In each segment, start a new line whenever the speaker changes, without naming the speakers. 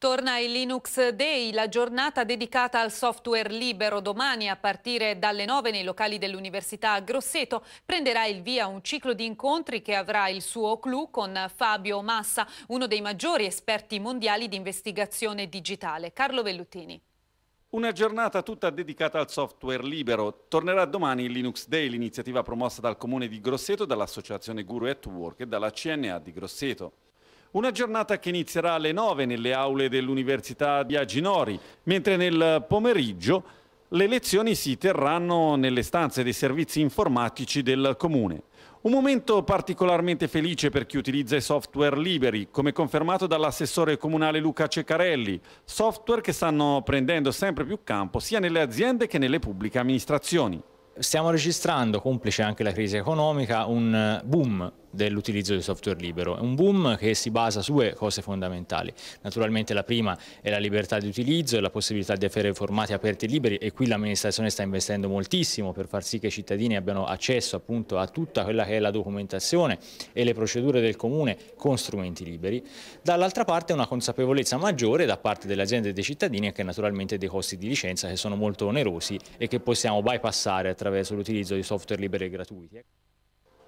Torna il Linux Day, la giornata dedicata al software libero. Domani a partire dalle 9 nei locali dell'Università Grosseto prenderà il via un ciclo di incontri che avrà il suo clou con Fabio Massa, uno dei maggiori esperti mondiali di investigazione digitale. Carlo Vellutini.
Una giornata tutta dedicata al software libero. Tornerà domani il Linux Day, l'iniziativa promossa dal Comune di Grosseto, dall'Associazione Guru at Work e dalla CNA di Grosseto. Una giornata che inizierà alle 9 nelle aule dell'Università di Aginori, mentre nel pomeriggio le lezioni si terranno nelle stanze dei servizi informatici del Comune. Un momento particolarmente felice per chi utilizza i software liberi, come confermato dall'assessore comunale Luca Ceccarelli, software che stanno prendendo sempre più campo sia nelle aziende
che nelle pubbliche amministrazioni. Stiamo registrando, complice anche la crisi economica, un boom dell'utilizzo di software libero. È un boom che si basa su due cose fondamentali. Naturalmente la prima è la libertà di utilizzo e la possibilità di avere formati aperti e liberi e qui l'amministrazione sta investendo moltissimo per far sì che i cittadini abbiano accesso appunto a tutta quella che è la documentazione e le procedure del comune con strumenti liberi. Dall'altra parte una consapevolezza maggiore da parte delle aziende e dei cittadini che naturalmente dei costi di licenza che sono molto onerosi e che possiamo bypassare attraverso l'utilizzo di software liberi e gratuiti.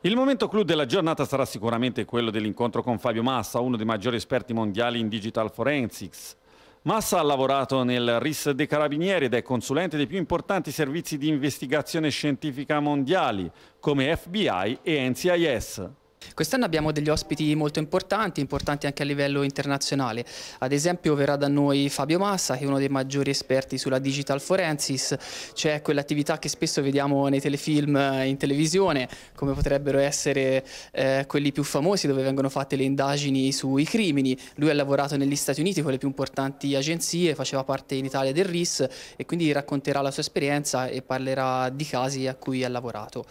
Il momento clou della giornata sarà sicuramente quello dell'incontro con Fabio Massa, uno dei maggiori esperti mondiali in digital forensics. Massa ha lavorato nel RIS dei Carabinieri ed è consulente dei più importanti servizi di investigazione scientifica mondiali, come FBI e NCIS. Quest'anno abbiamo degli ospiti molto importanti, importanti anche a livello internazionale.
Ad esempio verrà da noi Fabio Massa, che è uno dei maggiori esperti sulla Digital Forensis, cioè quell'attività che spesso vediamo nei telefilm eh, in televisione, come potrebbero essere eh, quelli più famosi dove vengono fatte le indagini sui crimini. Lui ha lavorato negli Stati Uniti con le più importanti agenzie, faceva parte in Italia del RIS e quindi racconterà la sua esperienza e parlerà di casi a cui ha lavorato.